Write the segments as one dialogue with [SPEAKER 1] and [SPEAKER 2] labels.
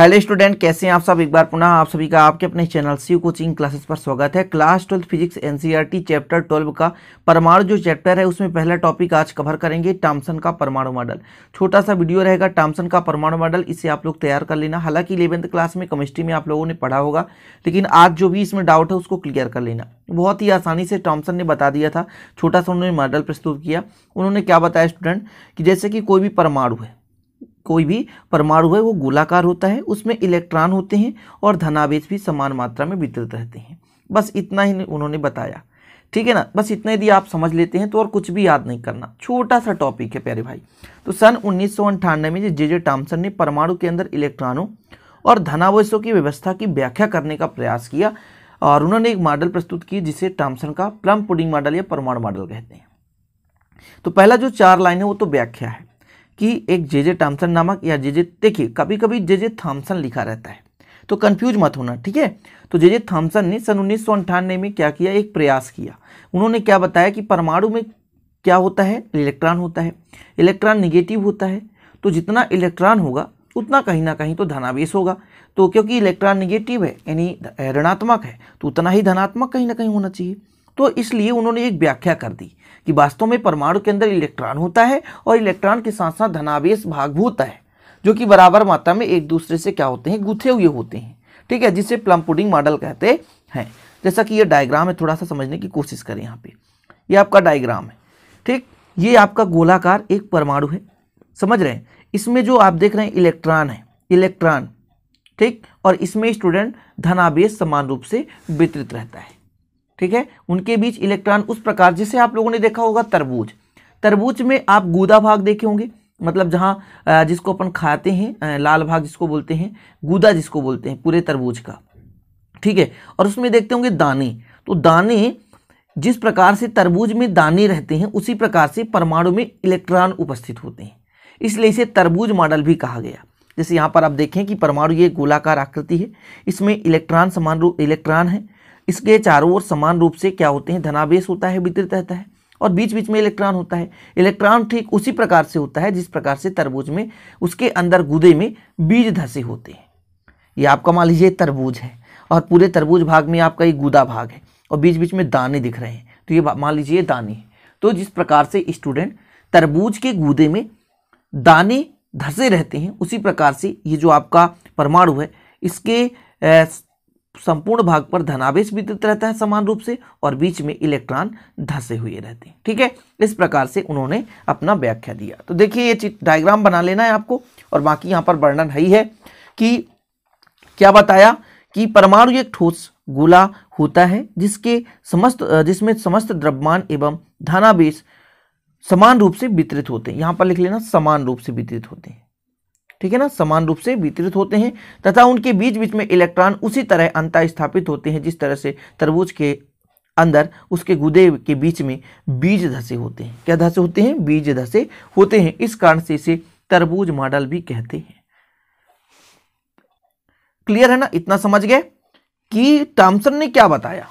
[SPEAKER 1] hello student कैसे हैं आप सब एक बार पुनः आप सभी का आपके अपने चैनल सी कोचिंग क्लासेस पर स्वागत है class twelfth physics NCERT chapter twelve का परमाणु जो चैप्टर है उसमें पहला टॉपिक आज कवर करेंगे टामसन का परमाणु मॉडल छोटा सा वीडियो रहेगा टामसन का परमाणु मॉडल इसे आप लोग तैयार कर लेना हालांकि इलेवंथ क्लास में केमिस्ट्री में आप लोगों ने पढ़ा होगा लेकिन आज जो भी इसमें डाउट है उसको क्लियर कर लेना बहुत ही आसानी से टॉमसन ने बता दिया था छोटा सा उन्होंने मॉडल प्रस्तुत किया उन्होंने क्या बताया स्टूडेंट कि जैसे कि कोई भी परमाणु है कोई भी परमाणु है वो गोलाकार होता है उसमें इलेक्ट्रॉन होते हैं और धनावेश भी समान मात्रा में वितरित रहते हैं बस इतना ही उन्होंने बताया ठीक है ना बस इतना यदि आप समझ लेते हैं तो और कुछ भी याद नहीं करना छोटा सा टॉपिक है प्यारे भाई तो सन उन्नीस में जे जे टॉम्सन ने परमाणु के अंदर इलेक्ट्रॉनों और धनावेशों की व्यवस्था की व्याख्या करने का प्रयास किया और उन्होंने एक मॉडल प्रस्तुत किया जिसे टॉमसन का प्लम पुडिंग मॉडल या परमाणु मॉडल कहते हैं तो पहला जो चार लाइन है वो तो व्याख्या है कि एक जे जे थॉम्सन नामक या जे जे देखिए कभी कभी जे जे थॉम्सन लिखा रहता है तो कंफ्यूज मत होना ठीक है तो जे जे थॉम्सन ने सन उन्नीस में क्या किया एक प्रयास किया उन्होंने क्या बताया कि परमाणु में क्या होता है इलेक्ट्रॉन होता है इलेक्ट्रॉन निगेटिव होता है तो जितना इलेक्ट्रॉन होगा उतना कहीं ना कहीं तो धनावेश होगा तो क्योंकि इलेक्ट्रॉन निगेटिव है यानी ऋणात्मक है तो उतना ही धनात्मक कहीं ना कहीं होना चाहिए तो इसलिए उन्होंने एक व्याख्या कर दी कि वास्तव में परमाणु के अंदर इलेक्ट्रॉन होता है और इलेक्ट्रॉन के साथ साथ धनावेश भाग होता है जो कि बराबर मात्रा में एक दूसरे से क्या होते हैं गुथे हुए होते हैं ठीक है जिसे प्लम पुडिंग मॉडल कहते हैं जैसा कि यह डायग्राम है थोड़ा सा समझने की कोशिश करें यहाँ पे ये आपका डायग्राम है ठीक ये आपका गोलाकार एक परमाणु है समझ रहे हैं इसमें जो आप देख रहे हैं इलेक्ट्रॉन है इलेक्ट्रॉन ठीक और इसमें स्टूडेंट धनावेश समान रूप से वितरित रहता है ठीक है उनके बीच इलेक्ट्रॉन उस प्रकार जिसे आप लोगों ने देखा होगा तरबूज तरबूज में आप गूदा भाग देखे होंगे मतलब जहाँ जिसको अपन खाते हैं लाल भाग जिसको बोलते हैं गूदा जिसको बोलते हैं पूरे तरबूज का ठीक है और उसमें देखते होंगे दाने तो दाने जिस प्रकार से तरबूज में दाने रहते हैं उसी प्रकार से परमाणु में इलेक्ट्रॉन उपस्थित होते हैं इसलिए इसे तरबूज मॉडल भी कहा गया जैसे यहाँ पर आप देखें कि परमाणु ये गोलाकार आकृति है इसमें इलेक्ट्रॉन समान रूप इलेक्ट्रॉन है इसके चारों ओर समान रूप से क्या होते हैं धनावेश होता है वितरित रहता है और बीच बीच में इलेक्ट्रॉन होता है इलेक्ट्रॉन ठीक उसी प्रकार से होता है जिस प्रकार से तरबूज में उसके अंदर गुदे में बीज धसे होते हैं ये आपका मान लीजिए तरबूज है और पूरे तरबूज भाग में आपका ये गुदा भाग है और बीच बीच में दाने दिख रहे हैं तो ये मान लीजिए दाने तो जिस प्रकार से स्टूडेंट तरबूज के गुदे में दाने धसे रहते हैं उसी प्रकार से ये जो आपका परमाणु है इसके संपूर्ण भाग पर धनावेश वितरित रहता है समान रूप से और बीच में इलेक्ट्रॉन धसे हुए रहते हैं ठीक है इस प्रकार से उन्होंने अपना व्याख्या दिया तो देखिए ये डायग्राम बना लेना है आपको और बाकी यहाँ पर वर्णन है ही है कि क्या बताया कि परमाणु एक ठोस गोला होता है जिसके समस्त जिसमें समस्त द्रव्यमान एवं धनावेश समान रूप से वितरित होते हैं यहाँ पर लिख लेना समान रूप से वितरित होते हैं ठीक है ना समान रूप से वितरित होते हैं तथा उनके बीच बीच में इलेक्ट्रॉन उसी तरह अंता स्थापित होते हैं जिस तरह से तरबूज के अंदर उसके गुदे के बीच में बीज धसे होते हैं क्या धसे होते हैं बीज धसे होते हैं इस कारण से इसे तरबूज मॉडल भी कहते हैं क्लियर है ना इतना समझ गए कि टॉमसन ने क्या बताया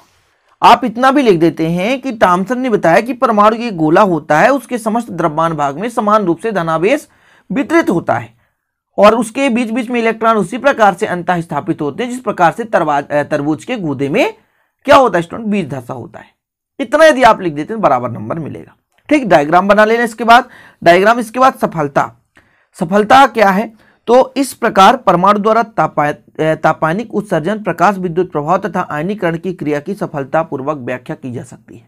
[SPEAKER 1] आप इतना भी लिख देते हैं कि टॉमसन ने बताया कि परमाणु ये गोला होता है उसके समस्त द्रव्यमान भाग में समान रूप से धनावेश वितरित होता है और उसके बीच बीच में इलेक्ट्रॉन उसी प्रकार से अंत स्थापित होते हैं जिस प्रकार से तरबूज के गूदे में क्या होता है स्टूडेंट बीज धसा होता है इतना यदि आप लिख देते हैं बराबर नंबर मिलेगा ठीक डायग्राम बना लेना इसके बाद डायग्राम इसके बाद सफलता सफलता क्या है तो इस प्रकार परमाणु द्वारा तापा तापानिक उत्सर्जन प्रकाश विद्युत प्रभाव तथा आयनीकरण की क्रिया की सफलता पूर्वक व्याख्या की जा सकती है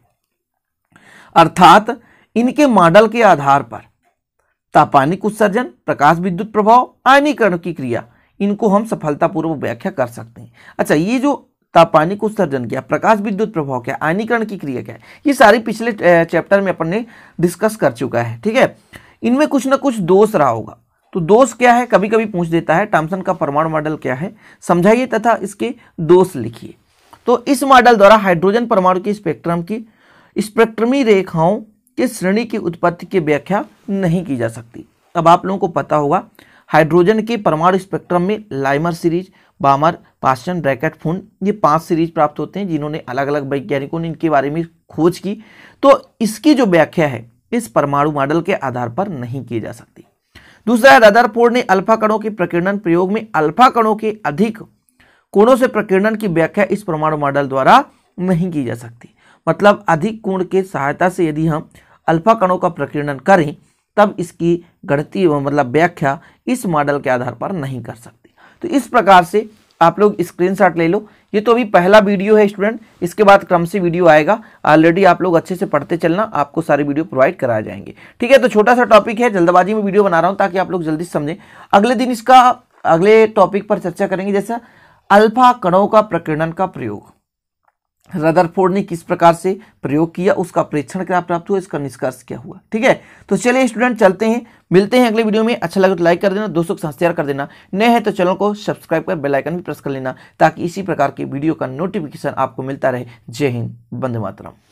[SPEAKER 1] अर्थात इनके मॉडल के आधार पर तापानिक उत्सर्जन प्रकाश विद्युत प्रभाव आयनीकरण की क्रिया इनको हम सफलतापूर्वक व्याख्या कर सकते हैं अच्छा ये जो तापानिक उत्सर्जन क्या प्रकाश विद्युत प्रभाव क्या आयनीकरण की क्रिया क्या ये सारी पिछले चैप्टर में अपन ने डिस्कस कर चुका है ठीक है इनमें कुछ ना कुछ दोष रहा होगा तो दोष क्या है कभी कभी पूछ देता है टॉमसन का परमाणु मॉडल क्या है समझाइए तथा इसके दोष लिखिए तो इस मॉडल द्वारा हाइड्रोजन परमाणु के स्पेक्ट्रम की स्पेक्ट्रमी रेखाओं इस श्रेणी की उत्पत्ति की व्याख्या नहीं की जा सकती अब आप लोगों को पता होगा हाइड्रोजन के परमाणु स्पेक्ट्रम में Lyman series Balmer Paschen Brackett Pfund ये पांच सीरीज प्राप्त होते हैं जिन्होंने अलग अलग वैज्ञानिकों ने इनके बारे में खोज की तो इसकी जो व्याख्या है इस परमाणु मॉडल के आधार पर नहीं की जा सकती दूसरा है रदरफोर्ड ने अल्फा कणों के प्रकीर्णन प्रयोग में अल्फा कणों के अधिक कोणों से प्रकीर्णन की व्याख्या इस परमाणु मॉडल द्वारा नहीं की जा सकती मतलब अधिक कोण के सहायता से यदि हम अल्फा कणों का प्रकीर्णन करें तब इसकी गणती मतलब व्याख्या इस मॉडल के आधार पर नहीं कर सकते तो इस प्रकार से आप लोग स्क्रीनशॉट ले लो ये तो अभी पहला वीडियो है स्टूडेंट इसके बाद क्रम से वीडियो आएगा ऑलरेडी आप लोग अच्छे से पढ़ते चलना आपको सारे वीडियो प्रोवाइड कराए जाएंगे ठीक है तो छोटा सा टॉपिक है जल्दबाजी में वीडियो बना रहा हूँ ताकि आप लोग जल्दी समझें अगले दिन इसका अगले टॉपिक पर चर्चा करेंगे जैसा अल्फा कणों का प्रकीर्णन का प्रयोग रदरफोर्ड ने किस प्रकार से प्रयोग किया उसका परीक्षण क्या प्राप्त हुआ इसका निष्कर्ष क्या हुआ ठीक है तो चलिए स्टूडेंट चलते हैं मिलते हैं अगले वीडियो में अच्छा लगे तो लाइक कर देना दोस्तों के साथ शेयर कर देना नए हैं तो चैनल को सब्सक्राइब कर बेल आइकन भी प्रेस कर लेना ताकि इसी प्रकार के वीडियो का नोटिफिकेशन आपको मिलता रहे जय हिंद बंदे मातरम